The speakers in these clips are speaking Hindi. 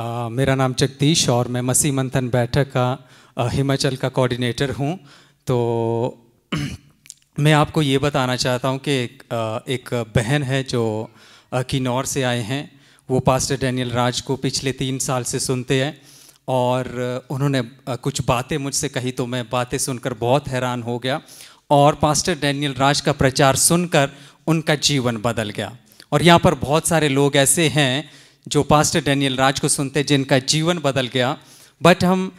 आ, मेरा नाम जगदीश और मैं मसी मंथन बैठक का हिमाचल का कोऑर्डिनेटर हूँ तो मैं आपको ये बताना चाहता हूँ कि एक, एक बहन है जो किन्नौर से आए हैं वो पास्टर डैनियल राज को पिछले तीन साल से सुनते हैं और उन्होंने कुछ बातें मुझसे कही तो मैं बातें सुनकर बहुत हैरान हो गया और पास्टर डैनियल राज का प्रचार सुनकर उनका जीवन बदल गया और यहाँ पर बहुत सारे लोग ऐसे हैं जो पास्टर डैनियल राज को सुनते जिनका जीवन बदल गया बट हम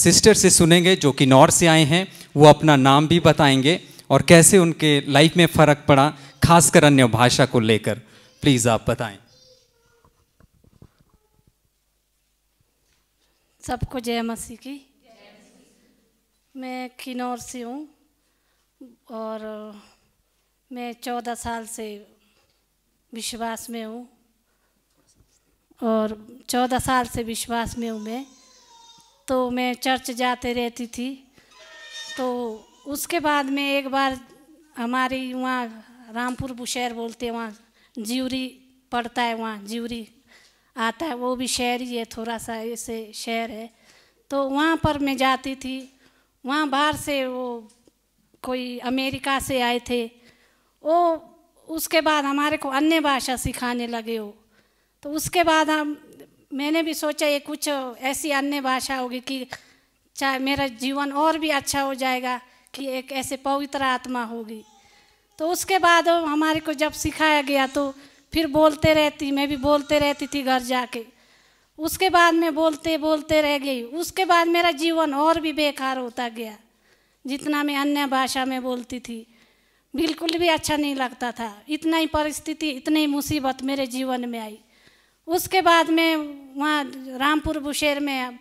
सिस्टर से सुनेंगे जो कि नॉर्थ से आए हैं वो अपना नाम भी बताएंगे और कैसे उनके लाइफ में फ़र्क पड़ा खासकर अन्य भाषा को लेकर प्लीज़ आप बताएं सबको जय मसी की मैं किन्नौर से हूँ और मैं चौदह साल से विश्वास में हूँ और चौदह साल से विश्वास में हूँ मैं तो मैं चर्च जाते रहती थी तो उसके बाद में एक बार हमारी वहाँ रामपुर बुशहर बोलते हैं वहाँ जीवरी पड़ता है वहाँ जीवरी आता है वो भी शहर ही है थोड़ा सा ऐसे शहर है तो वहाँ पर मैं जाती थी वहाँ बाहर से वो कोई अमेरिका से आए थे वो उसके बाद हमारे को अन्य भाषा सिखाने लगे वो तो उसके बाद हम मैंने भी सोचा ये कुछ ऐसी अन्य भाषा होगी कि चाहे मेरा जीवन और भी अच्छा हो जाएगा कि एक ऐसे पवित्र आत्मा होगी तो उसके बाद हमारे को जब सिखाया गया तो फिर बोलते रहती मैं भी बोलते रहती थी घर जाके उसके बाद मैं बोलते बोलते रह गई उसके बाद मेरा जीवन और भी बेकार होता गया जितना मैं अन्य भाषा में बोलती थी बिल्कुल भी अच्छा नहीं लगता था इतना ही परिस्थिति इतनी मुसीबत मेरे जीवन में आई उसके बाद में वहाँ रामपुर बुशेर में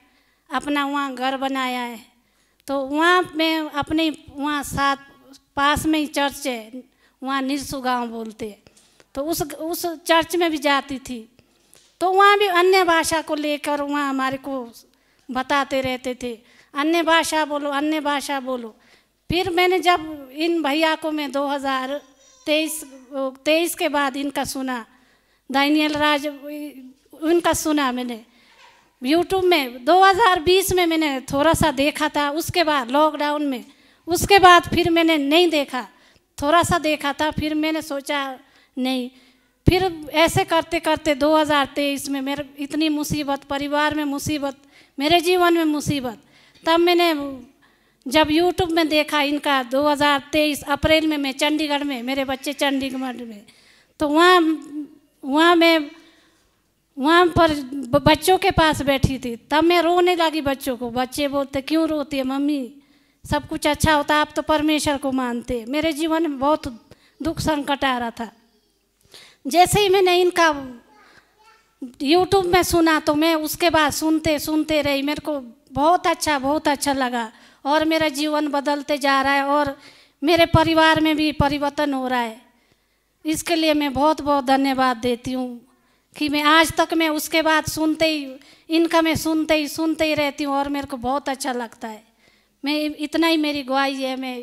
अपना वहाँ घर बनाया है तो वहाँ में अपने वहाँ साथ पास में ही चर्च है वहाँ निरसु गाँव बोलते हैं तो उस उस चर्च में भी जाती थी तो वहाँ भी अन्य भाषा को लेकर वहाँ हमारे को बताते रहते थे अन्य भाषा बोलो अन्य भाषा बोलो फिर मैंने जब इन भैया को मैं 2023 23 के बाद इनका सुना दानियल राज उनका सुना मैंने यूट्यूब में 2020 में मैंने थोड़ा सा देखा था उसके बाद लॉकडाउन में उसके बाद फिर मैंने नहीं देखा थोड़ा सा देखा था फिर मैंने सोचा नहीं फिर ऐसे करते करते 2023 में मेरे इतनी मुसीबत परिवार में मुसीबत मेरे जीवन में मुसीबत तब मैंने जब यूट्यूब में देखा इनका 2023 अप्रैल में मैं चंडीगढ़ में मेरे बच्चे चंडीगढ़ में तो वहाँ वहाँ मैं वहाँ पर बच्चों के पास बैठी थी तब मैं रोने लगी बच्चों को बच्चे बोलते क्यों रोती है मम्मी सब कुछ अच्छा होता आप तो परमेश्वर को मानते मेरे जीवन में बहुत दुख संकट आ रहा था जैसे ही मैंने इनका यूट्यूब में सुना तो मैं उसके बाद सुनते सुनते रही मेरे को बहुत अच्छा बहुत अच्छा लगा और मेरा जीवन बदलते जा रहा है और मेरे परिवार में भी परिवर्तन हो रहा है इसके लिए मैं बहुत बहुत धन्यवाद देती हूँ कि मैं आज तक मैं उसके बाद सुनते ही इनका मैं सुनते ही सुनते ही रहती हूँ और मेरे को बहुत अच्छा लगता है मैं इतना ही मेरी गुआई है मैं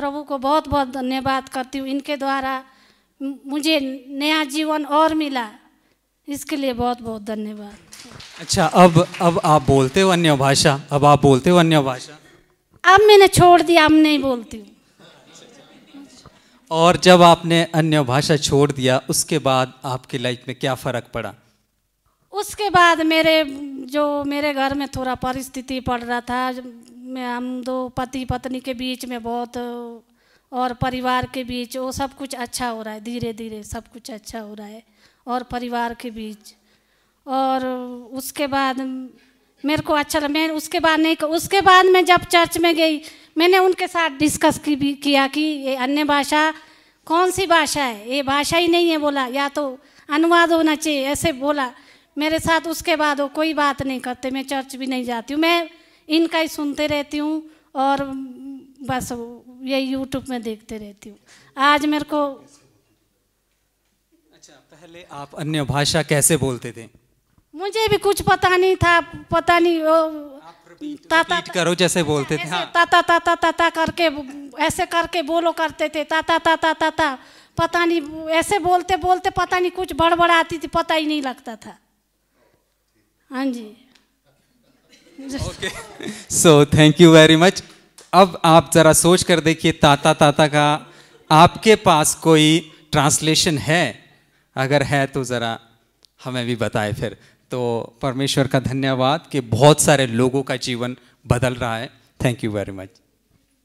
प्रभु को बहुत बहुत धन्यवाद करती हूँ इनके द्वारा मुझे नया जीवन और मिला इसके लिए बहुत बहुत धन्यवाद अच्छा अब अब आप बोलते हो अन्य भाषा अब आप बोलते हो अन्य भाषा अब मैंने छोड़ दिया अब नहीं बोलती हूँ और जब आपने अन्य भाषा छोड़ दिया उसके बाद आपकी लाइफ में क्या फ़र्क पड़ा उसके बाद मेरे जो मेरे घर में थोड़ा परिस्थिति पड़ रहा था मैं हम दो पति पत्नी के बीच में बहुत और परिवार के बीच वो सब कुछ अच्छा हो रहा है धीरे धीरे सब कुछ अच्छा हो रहा है और परिवार के बीच और उसके बाद मेरे को अच्छा लगा मैं उसके बाद नहीं उसके बाद मैं जब चर्च में गई मैंने उनके साथ डिस्कस की भी किया कि ये अन्य भाषा कौन सी भाषा है ये भाषा ही नहीं है बोला या तो अनुवाद होना चाहिए ऐसे बोला मेरे साथ उसके बाद वो कोई बात नहीं करते मैं चर्च भी नहीं जाती हूँ मैं इनका ही सुनते रहती हूँ और बस ये यूट्यूब में देखते रहती हूँ आज मेरे को अच्छा पहले आप अन्य भाषा कैसे बोलते थे मुझे भी कुछ पता नहीं था पता नहीं वो ताता ता, करो जैसे बोलते थे हाँ। ताता ताता ताता करके ऐसे करके बोलो करते थे ताता ताता ताता पता नहीं ऐसे बोलते बोलते पता नहीं कुछ बड़बड़ आती थी पता ही नहीं लगता था हाँ जी okay so thank you very much अब आप ज़रा सोच कर देखिए ताता ताता का आपके पास कोई ट्रांसलेशन है अगर है तो ज़रा हमें भी बताए फिर तो परमेश्वर का धन्यवाद कि बहुत सारे लोगों का जीवन बदल रहा है थैंक यू वेरी मच